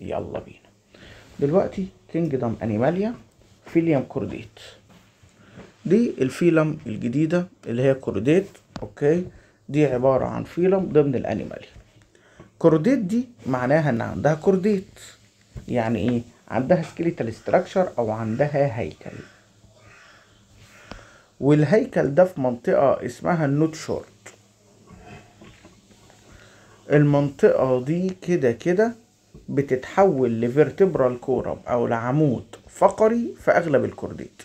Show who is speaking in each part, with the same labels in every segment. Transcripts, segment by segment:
Speaker 1: يلا بينا دلوقتي كينجدم انيماليا فيليم كورديت دي الفيلم الجديدة اللي هي كورديت اوكي دي عبارة عن فيلم ضمن الانيماليا كورديت دي معناها ان عندها كورديت يعني ايه عندها سكيليتال ستراكشر او عندها هيكل والهيكل ده في منطقة اسمها النوت شورت المنطقة دي كده كده بتتحول لفيرتبرال كورم او لعمود فقري في اغلب الكورديت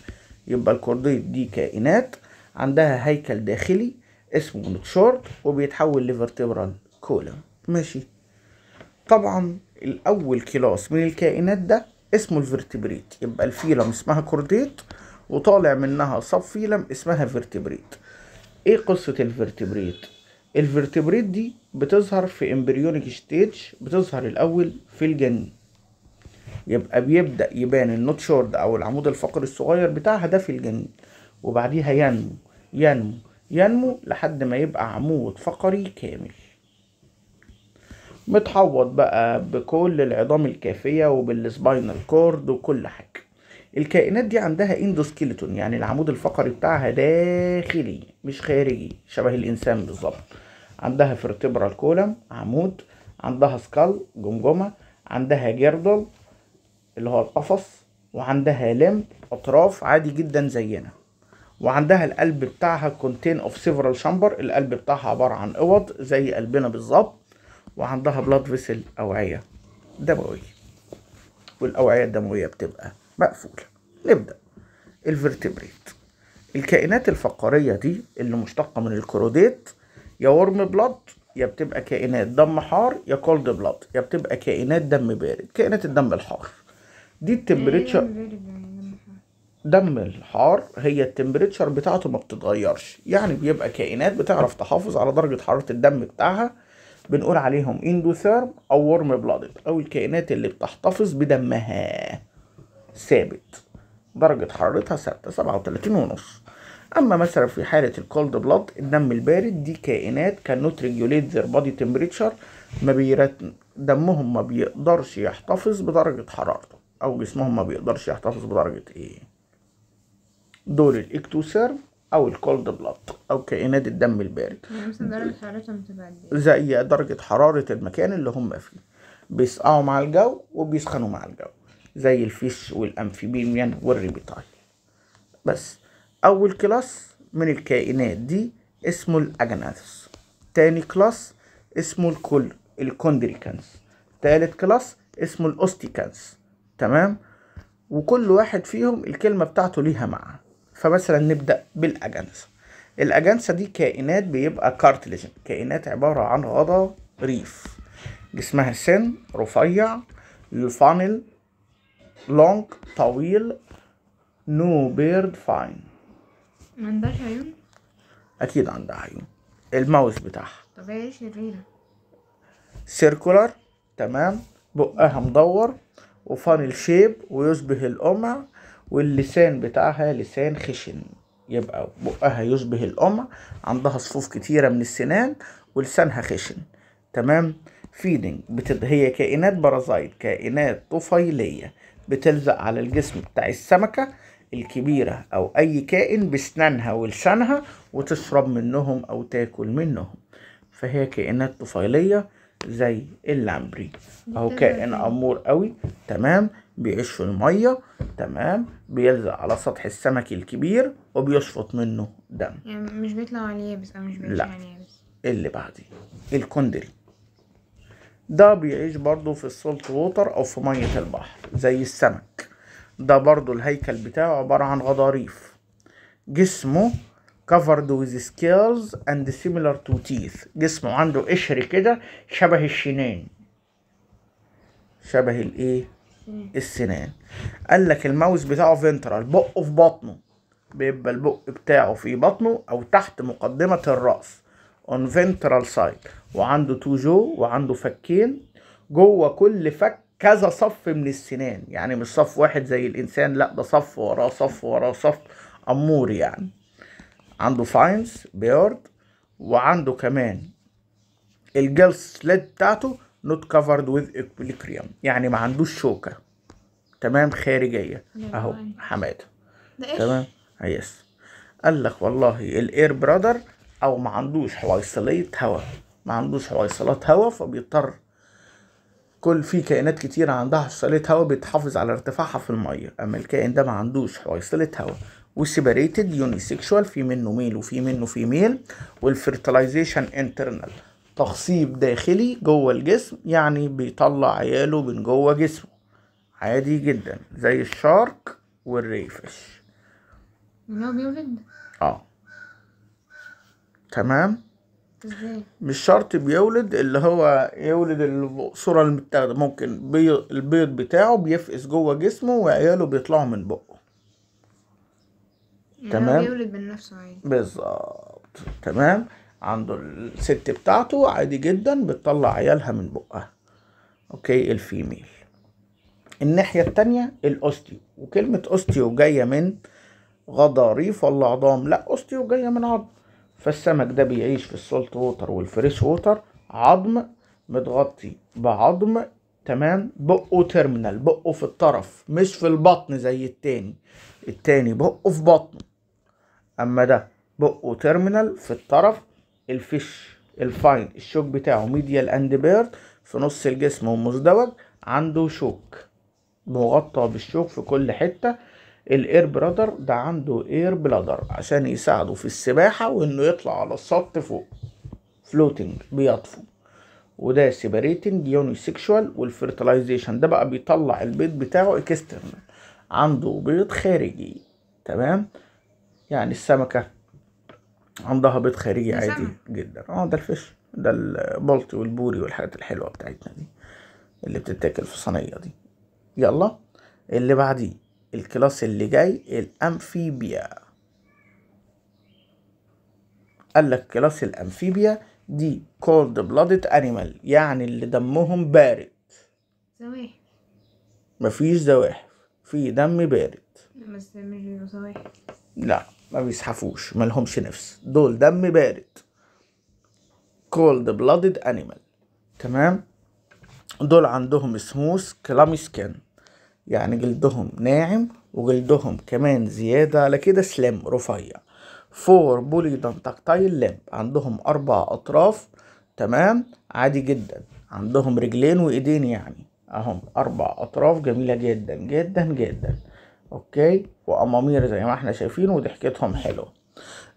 Speaker 1: يبقى الكورديت دي كائنات عندها هيكل داخلي اسمه نوتشورد وبيتحول لفيرتبرال كولم ماشي طبعا الاول كلاس من الكائنات ده اسمه الفيرتبريت يبقى الفيلم اسمها كورديت وطالع منها صب فيلم اسمها فيرتبريت ايه قصة الفيرتبريت الفيرتبريت دي بتظهر في امبريونيك ستيج بتظهر الاول في الجنين يبقى بيبدا يبان النوت شورد او العمود الفقري الصغير بتاعها ده في الجنين وبعديها ينمو ينمو ينمو لحد ما يبقى عمود فقري كامل متحوط بقى بكل العظام الكافيه وبالسباينال كورد وكل حاجه الكائنات دي عندها اندوسكيلتون يعني العمود الفقري بتاعها داخلي مش خارجي شبه الانسان بالظبط عندها فيرتبرال كولم عمود عندها سكال جمجمه عندها جردل اللي هو القفص وعندها لم اطراف عادي جدا زينا وعندها القلب بتاعها كونتين اوف سيفرال شامبر القلب بتاعها عباره عن اوض زي قلبنا بالظبط وعندها بلاد فيسل اوعيه دمويه والاوعيه الدمويه بتبقى مقفولة نبدأ الفرتبريت الكائنات الفقارية دي اللي مشتقة من الكروديت يا ورم بلاد يا بتبقى كائنات دم حار يا كولد بلاد يا بتبقى كائنات دم بارد كائنات الدم الحار دي التمبريتشر يعني دم الحار هي التمبريتشر بتاعته ما بتتغيرش يعني بيبقى كائنات بتعرف تحافظ على درجة حرارة الدم بتاعها بنقول عليهم اندوثيرم او ورم بلادد او الكائنات اللي بتحتفظ بدمها ثابت درجة حرارتها ثابتة سبعة وتلاتين ونص أما مثلا في حالة الكولد بلاد الدم البارد دي كائنات كانوت ريجوليت ذير بادي تمبريتشر ما بيرت دمهم ما بيقدرش يحتفظ بدرجة حرارته أو جسمهم ما بيقدرش يحتفظ بدرجة إيه دول الإكتوسيرف أو الكولد بلاد أو كائنات الدم البارد يعني درجة حرارتهم إيه؟ زي درجة حرارة المكان اللي هم فيه بيسقعوا مع الجو وبيسخنوا مع الجو زي الفيش والأمفيبيميان والريبيتايل بس أول كلاس من الكائنات دي اسمه الأجناثس تاني كلاس اسمه الكل الكوندريكانس تالت كلاس اسمه الأوستيكانس تمام وكل واحد فيهم الكلمة بتاعته ليها معنى فمثلا نبدأ بالأجنسة الأجنسة دي كائنات بيبقى كارتليجن كائنات عبارة عن غضا ريف جسمها سن رفيع الفانل لونج طويل نو بيرد فاين ما عندهاش عيون اكيد عندها عيون الماوس بتاعها طب هي إيه شريرة سيركولار تمام بقها مدور وفانل شيب ويشبه القمع واللسان بتاعها لسان خشن يبقى بقها يشبه القمع عندها صفوف كتيرة من السنان ولسانها خشن تمام فيدنج بتد... هي كائنات بارازايت كائنات طفيلية بتلزق على الجسم بتاع السمكة الكبيرة أو أي كائن بسنانها ولسانها وتشرب منهم أو تاكل منهم فهي كائنات طفيلية زي اللامبري أهو كائن يعني. أمور قوي تمام بيعيش في المية تمام بيلزق على سطح السمك الكبير وبيشفط منه دم يعني مش بيطلع عليه بس أو مش بيطلع عليه بس اللي بعديه الكوندري ده بيعيش برضو في السولت ووتر او في مية البحر زي السمك ده برضو الهيكل بتاعه عبارة عن غضاريف جسمه covered with scales and similar to teeth جسمه عنده قشر كده شبه الشنان شبه الايه السنان قال لك الماوس بتاعه فينترال بقه في بطنه بيبقى البق بتاعه في بطنه او تحت مقدمة الرأس on ventral side وعنده تو جو وعنده فكين جوه كل فك كذا صف من السنان يعني مش صف واحد زي الانسان لا ده صف وراه صف وراه صف امور يعني عنده فاينز بيارد وعنده كمان الجلس سليد بتاعته نوت كفرد وذ اكويليبريم يعني ما عندوش شوكه تمام خارجيه اهو حماده تمام يس آه، قال لك والله الاير برادر او ما عندوش حويصليه هواء ما عندوش حويصلات هواء فبيضطر كل في كائنات كتيرة عندها حويصلات هواء بتحافظ على ارتفاعها في المية أما الكائن ده ما عندوش حويصلات هواء وسيبريتد يونيسيكشوال في منه ميل وفي منه فيميل والفيرتلايزيشن انترنال تخصيب داخلي جوه الجسم يعني بيطلع عياله من جوه جسمه عادي جدا زي الشارك والريفش هو بيولد اه تمام ازاي مش شرط بيولد اللي هو يولد الصورة المتاخدة ممكن بي... البيض بتاعه بيفقس جوه جسمه وعياله بيطلعوا من بقه يعني تمام بيولد من نفسه بالظبط تمام عنده الست بتاعته عادي جدا بتطلع عيالها من بقها اوكي الفيميل الناحية التانية الأوستيو وكلمة أوستيو جاية من غضاريف ولا عظام لا أوستيو جاية من عظم فالسمك ده بيعيش في السولت ووتر والفريش ووتر عظم متغطي بعظم تمام بقه ترمينال بقه في الطرف مش في البطن زي التاني التاني بقه في بطنه اما ده بقه ترمينال في الطرف الفيش الفاين الشوك بتاعه ميديال اند بيرد في نص الجسم ومزدوج عنده شوك مغطى بالشوك في كل حته الاير برادر ده عنده اير بلادر عشان يساعده في السباحة وانه يطلع على السطح فوق فلوتنج بيطفو وده سيبريتنج يوني سيكشوال والفيرتلايزيشن ده بقى بيطلع البيض بتاعه اكسترنال عنده بيض خارجي تمام يعني السمكة عندها بيض خارجي عادي جدا اه ده الفش ده البلطي والبوري والحاجات الحلوة بتاعتنا دي اللي بتتاكل في صينية دي يلا اللي بعديه الكلاس اللي جاي الأمفيبيا قال لك كلاس الأمفيبيا دي كولد blooded أنيمال يعني اللي دمهم بارد زواحف مفيش زواحف في دم بارد لا ما بيزحفوش ملهمش نفس دول دم بارد كولد blooded أنيمال تمام دول عندهم سموث كلامي سكن يعني جلدهم ناعم وجلدهم كمان زيادة على كده سليم رفيع فور بولي تكتايل لب عندهم أربع أطراف تمام عادي جدا عندهم رجلين وإيدين يعني أهم أربع أطراف جميلة جدا جدا جدا أوكي وأمامير زي ما احنا شايفين وضحكتهم حلوة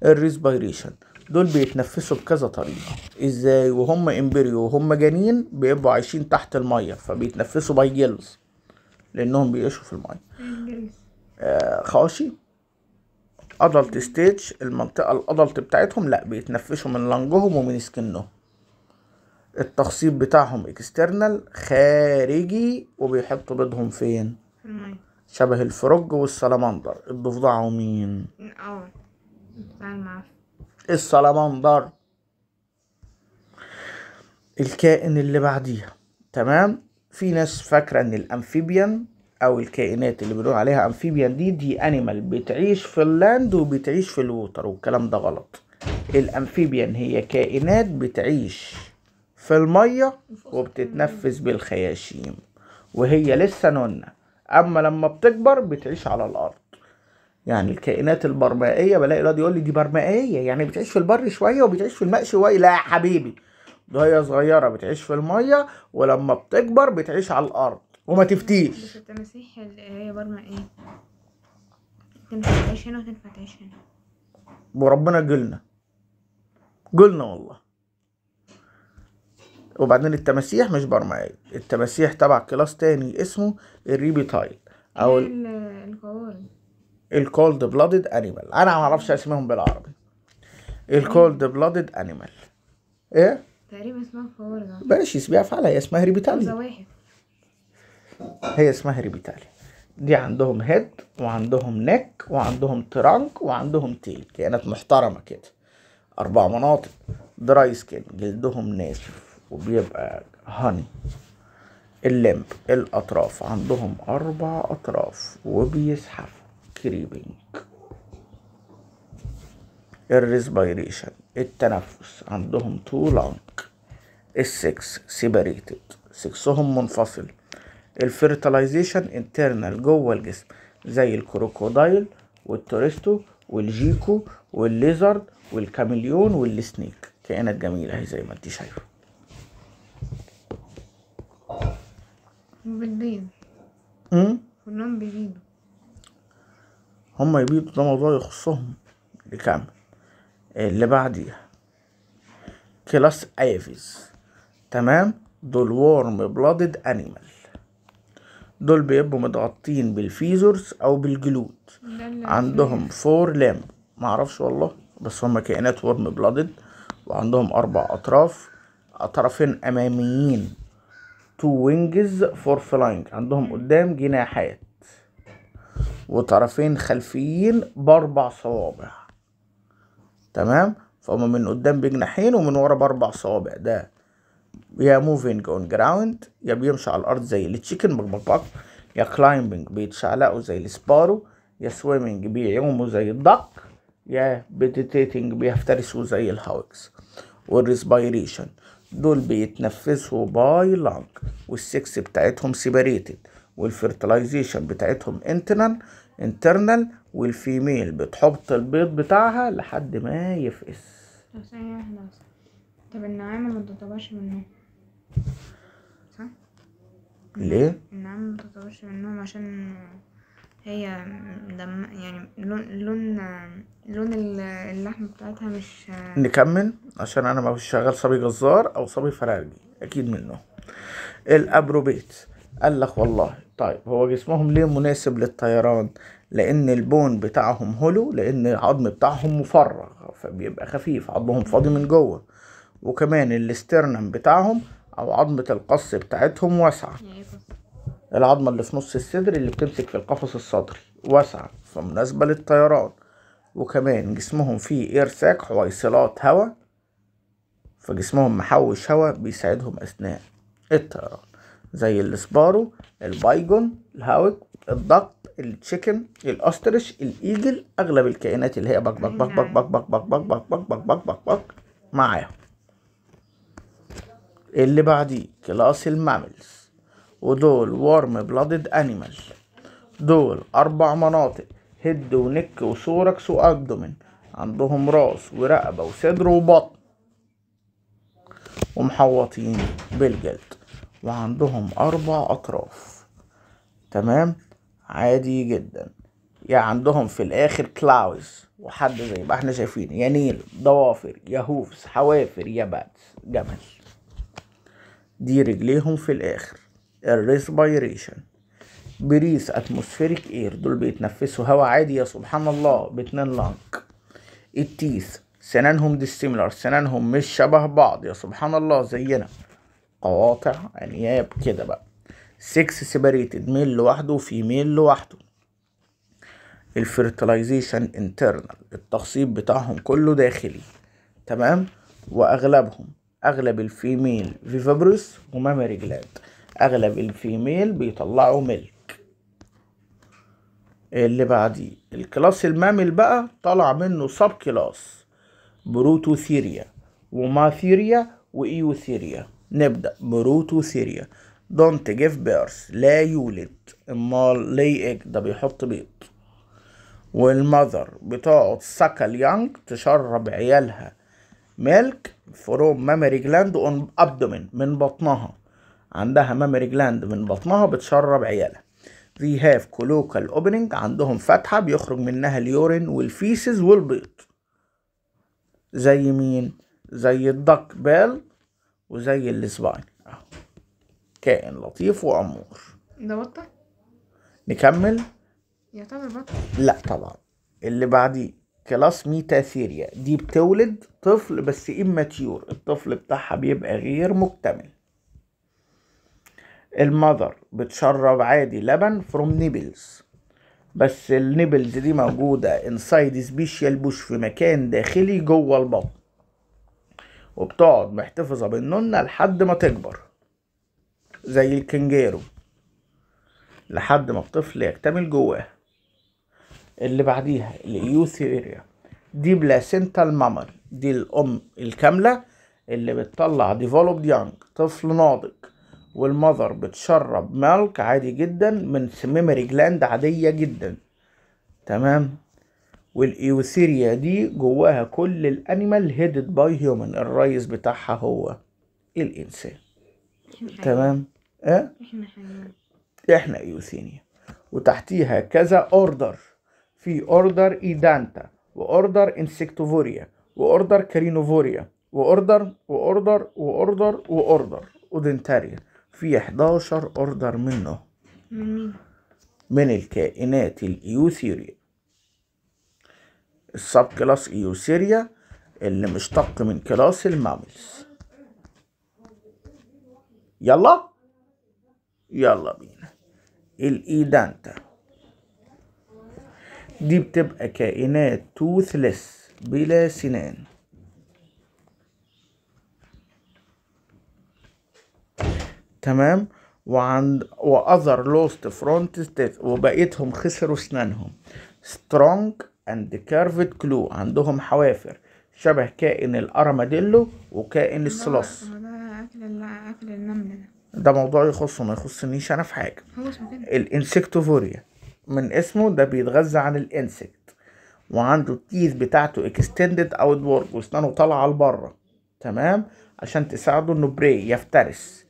Speaker 1: الريسبيريشن دول بيتنفسوا بكذا طريقة ازاي وهم امبريو وهم جنين بيبقوا عايشين تحت المية فبيتنفسوا باي جلز لانهم بيعيشوا في الميه آه، خواشي ادلت ستيج المنطقه الادلت بتاعتهم لا بيتنفسوا من لنجهم ومن سكنهم التخصيب بتاعهم اكسترنال خارجي وبيحطوا بيضهم فين شبه الفرج والسلمندر الضفدعه مين اه السلمندر الكائن اللي بعديها تمام في ناس فاكرة ان الامفيبيان او الكائنات اللي بنقول عليها امفيبيان دي دي انيمال بتعيش في اللاند وبتعيش في الووتر والكلام ده غلط الامفيبيان هي كائنات بتعيش في المية وبتتنفس بالخياشيم وهي لسه نونة اما لما بتكبر بتعيش على الارض يعني الكائنات البرمائيه بلاقي الواد يقول لي دي برمائيه يعني بتعيش في البر شويه وبتعيش في الماء شويه لا يا حبيبي وهي صغيره بتعيش في الميه ولما بتكبر بتعيش على الارض وما تفتيش التماسيح هي برمة ايه؟ تنفع تعيش هنا وتنفع تعيش هنا وربنا جلنا جلنا والله وبعدين التماسيح مش برمائي التماسيح تبع كلاس تاني اسمه الريبيتايل او الكولد الكولد بلادد انيمال انا ما اعرفش اسمهم بالعربي الكولد بلادد انيمال ايه تقريبا اسمها فورنا بلاش سيبيها فعلا هي اسمها ريبيتالي هي اسمها ريبيتالي دي عندهم هيد وعندهم نك وعندهم ترانك وعندهم تيل كائنات محترمه كده اربع مناطق دراي سكين جلدهم ناشف وبيبقى هاني اللمب الاطراف عندهم اربع اطراف وبيزحفوا كريبنج الريسبيريشن التنفس عندهم تو لونج السكس سيباريتد سكسهم منفصل الفيرتلايزيشن انترنال جوه الجسم زي الكروكودايل والتوريستو والجيكو والليزرد والكاميليون والسنيك كائنات جميلة اهي زي ما انت شايفة بالليل بيبيضوا يبيضوا ده موضوع يخصهم لكامل اللي بعديها كلاس ايفيز تمام دول وورم بلادد انيمال دول بيبقوا متغطين بالفيزورز او بالجلود عندهم فور لام معرفش والله بس هما كائنات ورم بلادد وعندهم اربع اطراف طرفين اماميين تو وينجز فور فلاينج عندهم قدام جناحات وطرفين خلفيين باربع صوابع تمام فهم من قدام بجناحين ومن ورا باربع صوابع ده يا موفينج اون جراوند يا بيمشي على الارض زي التشيكن بق بق بق يا كلايمبنج بيتشعلقوا زي السبارو يا سويمنج بيعوموا زي الدق يا بيتيتيتنج بيفترسوا زي الهاوكس والريسبيريشن دول بيتنفسوا باي لانج والسكس بتاعتهم سيبريتد والفرتلايزيشن بتاعتهم انترنال انترنال والفيميل بتحط البيض بتاعها لحد ما يفقس طب النعامة ما بتطلعش منهم صح؟ ليه؟ النعامة ما بتطلعش منهم عشان هي دم يعني لون لون لون اللحم بتاعتها مش نكمل عشان انا مش شغال صبي جزار او صبي فرارجي اكيد منه الابروبيت قال لك والله طيب هو جسمهم ليه مناسب للطيران لان البون بتاعهم هولو لان العظم بتاعهم مفرغ فبيبقى خفيف عظمهم فاضي من جوه وكمان الاسترنم بتاعهم او عظمة القص بتاعتهم واسعة العظمة اللي في نص الصدر اللي بتمسك في القفص الصدري واسعة فمناسبة للطيران وكمان جسمهم فيه اير ساك حويصلات هواء فجسمهم محوش هواء بيساعدهم اثناء الطيران زي السبارو البايجون الهاوك الضغط التشيكن الاسترش الايجل اغلب الكائنات اللي هي بك بك بك بك بك بك بك بك بك بق بق بق بق بق معاهم اللي بعديه كلاس الماملز ودول وارم بلادد انيمال دول اربع مناطق هيد ونك وسوركس وابدومن عندهم راس ورقبه وصدر وبطن ومحوطين بالجلد وعندهم أربع أطراف تمام عادي جدا يعني عندهم في الآخر كلاوز وحد زي ما احنا شايفين نيل ضوافر يهوفس حوافر يبات جمل دي رجليهم في الآخر الريسبيريشن بريث اتموسفيريك اير دول بيتنفسوا هوا عادي يا سبحان الله باتنين لانك التيث سنانهم ديسيميلر سنانهم مش شبه بعض يا سبحان الله زينا قواطع انياب كده بقى 6 سيباريتد ميل لوحده وفيميل لوحده الفيرتلايزيشن انترنال التخصيب بتاعهم كله داخلي تمام واغلبهم اغلب الفيميل فيفابروس ومامري جلاند اغلب الفيميل بيطلعوا ملك اللي بعديه الكلاس المامل بقى طلع منه سب كلاس بروتوثيريا وماثيريا وايوثيريا نبدأ بروتوثيريا دونت جيف بيرث لا يولد امال لي ايج ده بيحط بيض والمذر بتقعد سكل يانج تشرب عيالها ميلك فروم مامري جلاند اون ابدومين من بطنها عندها مامري جلاند من بطنها بتشرب عيالها they have colocal opening عندهم فتحة بيخرج منها اليورين والفيسز والبيض زي مين؟ زي الدك بيل وزي الاسبوعين اهو كائن لطيف وامور ده بطة؟ نكمل يعتبر بطة لا طبعا اللي بعديه كلاس ميتاثيريا دي بتولد طفل بس اماتيور الطفل بتاعها بيبقى غير مكتمل المذر بتشرب عادي لبن فروم نيبلز بس النيبلز دي موجودة انسايد سبيشال بوش في مكان داخلي جوه البطن وبتقعد محتفظة بالنونة لحد ما تكبر زي الكنجيرو لحد ما الطفل يكتمل جواها اللي بعديها اليوثيريا دي بلاسينتا المامر دي الأم الكاملة اللي بتطلع ديفلوبد يانج طفل ناضج والمذر بتشرب ملك عادي جدا من ميموري جلاند عادية جدا تمام والايوثيريا دي جواها كل الانيمال هيدد باي هيومن الريس بتاعها هو الانسان تمام اه احنا حيوان احنا ايوثينيا وتحتيها كذا اوردر في اوردر ايدانتا واوردر انسكتوفوريا واوردر كارينوفوريا واوردر واوردر واوردر واوردر اودنتاريا في 11 اوردر منه من مين؟ من الكائنات الايوثيريا السب كلاس ايوسيريا e اللي مشتق من كلاس الماملز يلا يلا بينا الايدانتا e دي بتبقى كائنات توثلس بلا سنان تمام وعند واذر لوست فرونت وبقيتهم خسروا اسنانهم سترونج اند كيرفد كلو عندهم حوافر شبه كائن الارماديلو وكائن ده اكل النمل ده موضوع يخصه ما يخصنيش انا في حاجه الانسكتوفوريا من اسمه ده بيتغذى عن الانسكت وعنده التيث بتاعته اكستندد اوت وورك واسنانه طالعه لبره تمام عشان تساعده انه بري يفترس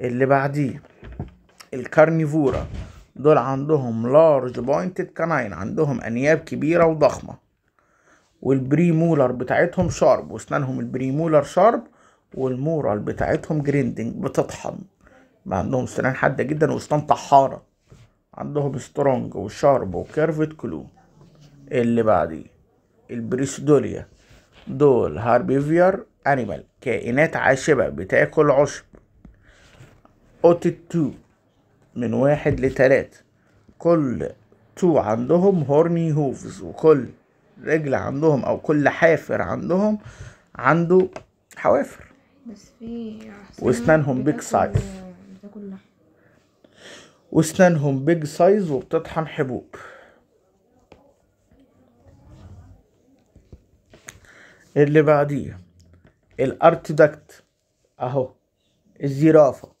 Speaker 1: اللي بعديه الكارنيفورا دول عندهم لارج بوينتد كناين عندهم انياب كبيره وضخمه والبريمولر بتاعتهم شارب واسنانهم البريمولر شارب والمورال بتاعتهم جريندنج بتطحن ما عندهم اسنان حاده جدا واسنان طحاره عندهم سترونج وشارب وكيرفت كلو اللي بعديه البريسدوليا دول هاربيفير انيمال كائنات عاشبه بتاكل عشب اوتيتو من واحد لتلاتة كل تو عندهم هورني هوفز وكل رجل عندهم او كل حافر عندهم عنده حوافر بس في واسنانهم بيج سايز واسنانهم بيج سايز وبتطحن حبوب اللي بعديه الارتدكت اهو الزرافه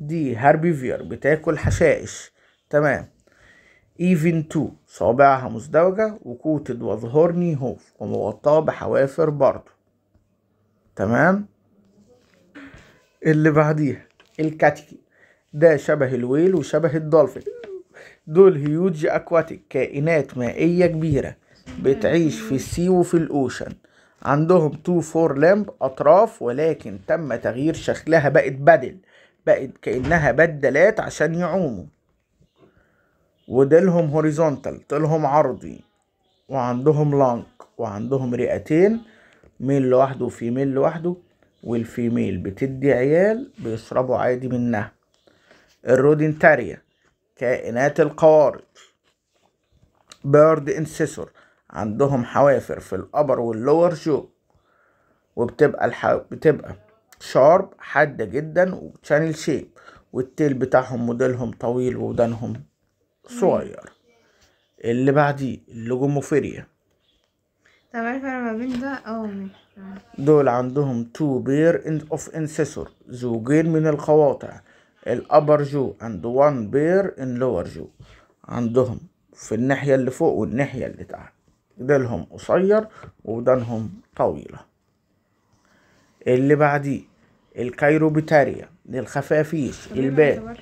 Speaker 1: دي هربيفير بتاكل حشائش تمام ايفن تو صوابعها مزدوجة وكوتد وظهرني هوف ومغطاة بحوافر برضو تمام اللي بعديها الكاتيكي ده شبه الويل وشبه الدولفين دول هيوج اكواتيك كائنات مائية كبيرة بتعيش في السي وفي الاوشن عندهم تو فور لامب اطراف ولكن تم تغيير شكلها بقت بدل بقت كأنها بدلات عشان يعوموا وديلهم هوريزونتال طيلهم عرضي وعندهم لانك وعندهم رئتين ميل لوحده وفيميل لوحده والفيميل بتدي عيال بيشربوا عادي منها الرودنتاريا كائنات القوارض بيرد انسيسور عندهم حوافر في الابر واللور جو وبتبقى الح... بتبقى شارب حادة جدا وشانل شيب والتيل بتاعهم موديلهم طويل وودانهم صغير اللي بعديه اللوجوموفيريا طب عارف إيه ما بين ده او دول عندهم تو بير اوف انسيسور زوجين من القواطع الابر جو اند وان بير ان لور جو عندهم في الناحية اللي فوق والناحية اللي تحت ديلهم قصير ودانهم طويلة اللي بعديه الكايروبيتاريا الخفافيش البان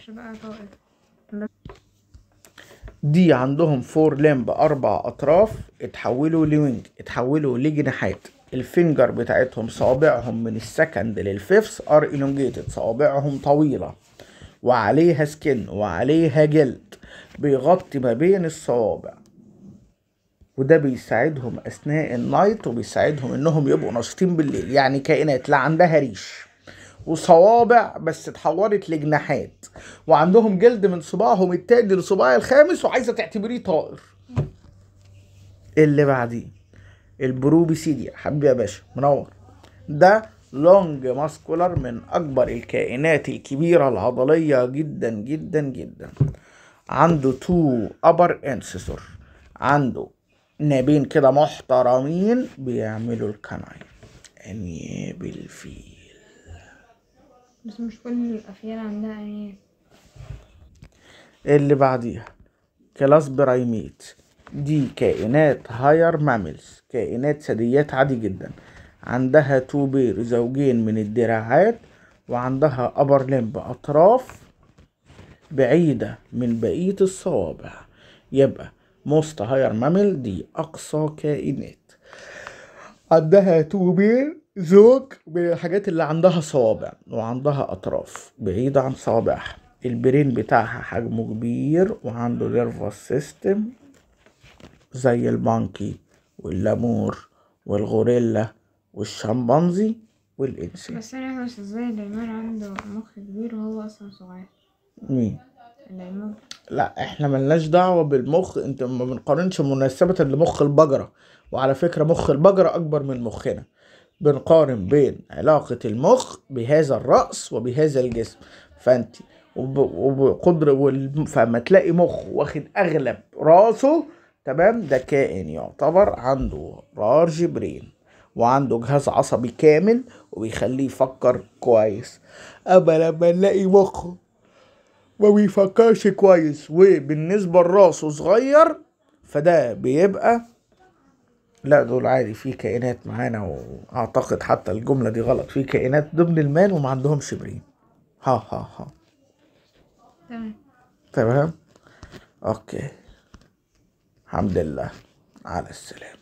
Speaker 1: دي عندهم فور لامب اربع اطراف اتحولوا لوينج اتحولوا لجناحات الفينجر بتاعتهم صوابعهم من السكند للفيفث ار الونجيتد صوابعهم طويله وعليها سكن وعليها جلد بيغطي ما بين الصوابع وده بيساعدهم اثناء النايت وبيساعدهم انهم يبقوا نشيطين بالليل يعني كائنات لا عندها ريش وصوابع بس اتحولت لجناحات وعندهم جلد من صباعهم التاني لصباع الخامس وعايزه تعتبريه طائر اللي بعديه البروبيسيديا حبيبي يا باشا منور ده لونج ماسكولر من اكبر الكائنات الكبيره العضليه جدا جدا جدا عنده تو ابر انسيسور عنده نابين كده محترمين بيعملوا الكناين انياب الفيل بس مش كل الافيال عندها انياب اللي بعديها كلاس برايميت دي كائنات هاير ماملز كائنات ثدييات عادي جدا عندها تو بير زوجين من الدراعات وعندها ابر لمب اطراف بعيدة من بقية الصوابع يبقى موست هاير ماميل دي أقصى كائنات عندها توبين زوج من الحاجات اللي عندها صوابع وعندها أطراف بعيدة عن صوابعها البرين بتاعها حجمه كبير وعنده نيرفوس سيستم زي البانكي واللامور والغوريلا والشمبانزي والإنسان بس أنا مش ازاي النمر عنده مخ كبير وهو أصلا صغير مين؟ لا احنا ملناش دعوه بالمخ انت ما بنقارنش مناسبه لمخ البقره وعلى فكره مخ البقره اكبر من مخنا بنقارن بين علاقه المخ بهذا الراس وبهذا الجسم فانت وقدر فما تلاقي مخ واخد اغلب راسه تمام ده كائن يعتبر عنده لارج برين وعنده جهاز عصبي كامل وبيخليه يفكر كويس اما لما نلاقي مخه ما بيفكرش كويس وبالنسبة لراسه صغير فده بيبقى لا دول عادي في كائنات معانا واعتقد حتى الجملة دي غلط في كائنات ضمن المال وما عندهمش برين ها ها ها تمام تمام اوكي الحمد لله على السلامة